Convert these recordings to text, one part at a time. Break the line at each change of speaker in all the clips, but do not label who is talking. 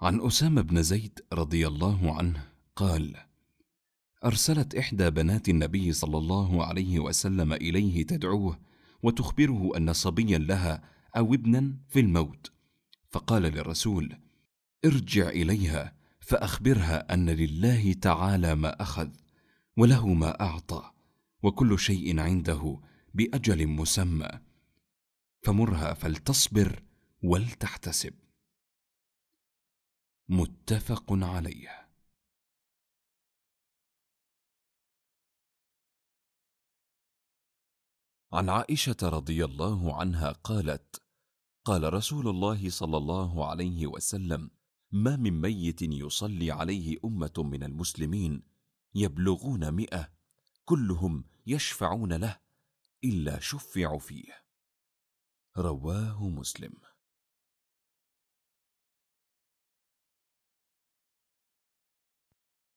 عن اسامه بن زيد رضي الله عنه قال ارسلت احدى بنات النبي صلى الله عليه وسلم اليه تدعوه وتخبره ان صبيا لها او ابنا في الموت فقال للرسول ارجع اليها فاخبرها ان لله تعالى ما اخذ وله ما اعطى وكل شيء عنده باجل مسمى فمرها فلتصبر ولتحتسب
متفق عليه
عن عائشه رضي
الله عنها قالت قال رسول الله صلى الله عليه وسلم ما من ميت يصلي عليه امه من المسلمين يبلغون مئه كلهم يشفعون له الا شفعوا فيه
رواه مسلم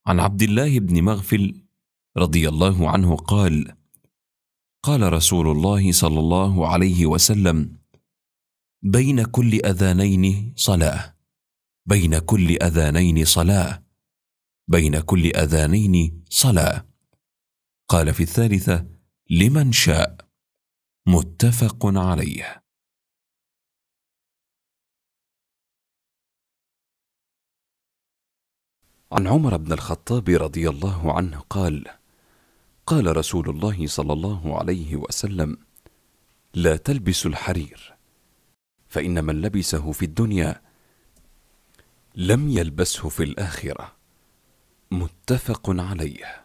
عن عبد الله بن مغفل
رضي الله عنه قال قال رسول الله صلى الله عليه وسلم بين كل اذانين صلاه بين كل اذانين صلاه بين كل اذانين صلاه قال في الثالثه لمن شاء متفق
عليه
عن عمر بن الخطاب رضي الله عنه قال قال رسول الله صلى الله عليه وسلم لا تلبس الحرير فان من لبسه في الدنيا لم يلبسه في الاخره متفق عليه